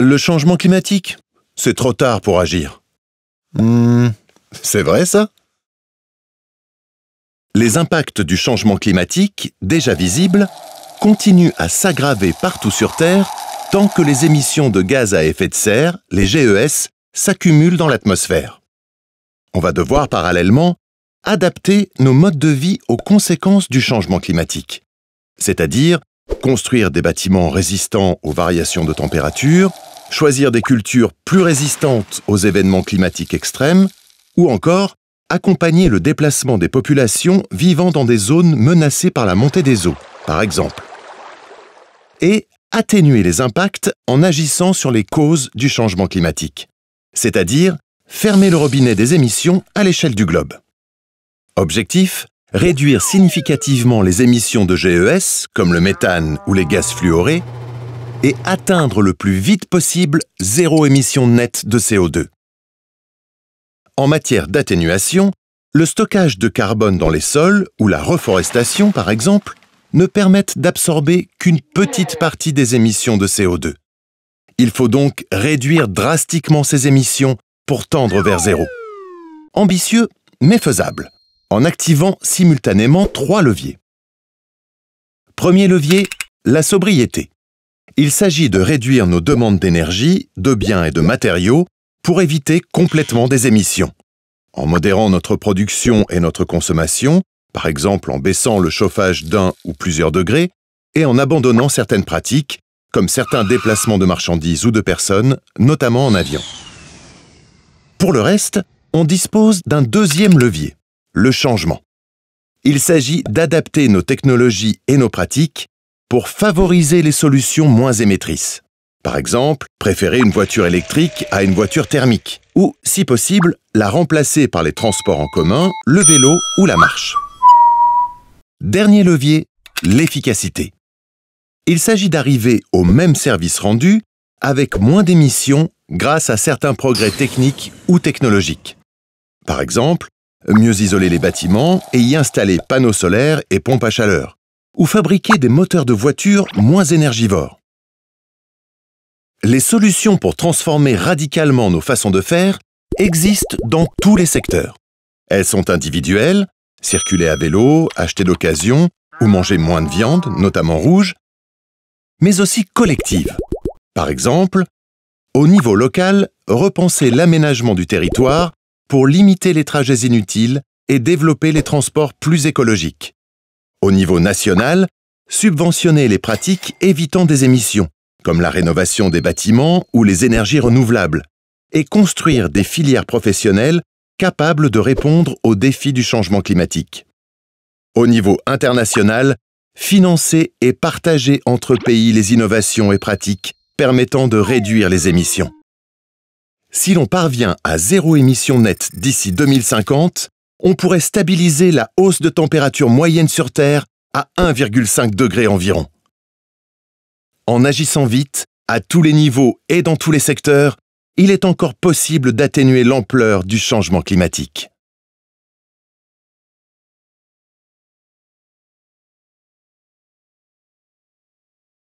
le changement climatique. C'est trop tard pour agir. Hmm, c'est vrai ça Les impacts du changement climatique, déjà visibles, continuent à s'aggraver partout sur Terre tant que les émissions de gaz à effet de serre, les GES, s'accumulent dans l'atmosphère. On va devoir parallèlement adapter nos modes de vie aux conséquences du changement climatique, c'est-à-dire construire des bâtiments résistants aux variations de température, choisir des cultures plus résistantes aux événements climatiques extrêmes, ou encore accompagner le déplacement des populations vivant dans des zones menacées par la montée des eaux, par exemple. Et atténuer les impacts en agissant sur les causes du changement climatique, c'est-à-dire fermer le robinet des émissions à l'échelle du globe. Objectif Réduire significativement les émissions de GES, comme le méthane ou les gaz fluorés, et atteindre le plus vite possible zéro émission nette de CO2. En matière d'atténuation, le stockage de carbone dans les sols ou la reforestation, par exemple, ne permettent d'absorber qu'une petite partie des émissions de CO2. Il faut donc réduire drastiquement ces émissions pour tendre vers zéro. Ambitieux, mais faisable, en activant simultanément trois leviers. Premier levier, la sobriété il s'agit de réduire nos demandes d'énergie, de biens et de matériaux pour éviter complètement des émissions. En modérant notre production et notre consommation, par exemple en baissant le chauffage d'un ou plusieurs degrés, et en abandonnant certaines pratiques, comme certains déplacements de marchandises ou de personnes, notamment en avion. Pour le reste, on dispose d'un deuxième levier, le changement. Il s'agit d'adapter nos technologies et nos pratiques pour favoriser les solutions moins émettrices. Par exemple, préférer une voiture électrique à une voiture thermique, ou, si possible, la remplacer par les transports en commun, le vélo ou la marche. Dernier levier, l'efficacité. Il s'agit d'arriver au même service rendu avec moins d'émissions grâce à certains progrès techniques ou technologiques. Par exemple, mieux isoler les bâtiments et y installer panneaux solaires et pompes à chaleur, ou fabriquer des moteurs de voitures moins énergivores. Les solutions pour transformer radicalement nos façons de faire existent dans tous les secteurs. Elles sont individuelles, circuler à vélo, acheter d'occasion ou manger moins de viande, notamment rouge, mais aussi collectives. Par exemple, au niveau local, repenser l'aménagement du territoire pour limiter les trajets inutiles et développer les transports plus écologiques au niveau national, subventionner les pratiques évitant des émissions, comme la rénovation des bâtiments ou les énergies renouvelables, et construire des filières professionnelles capables de répondre aux défis du changement climatique. Au niveau international, financer et partager entre pays les innovations et pratiques permettant de réduire les émissions. Si l'on parvient à zéro émission nette d'ici 2050, on pourrait stabiliser la hausse de température moyenne sur Terre à 1,5 degré environ. En agissant vite, à tous les niveaux et dans tous les secteurs, il est encore possible d'atténuer l'ampleur du changement climatique.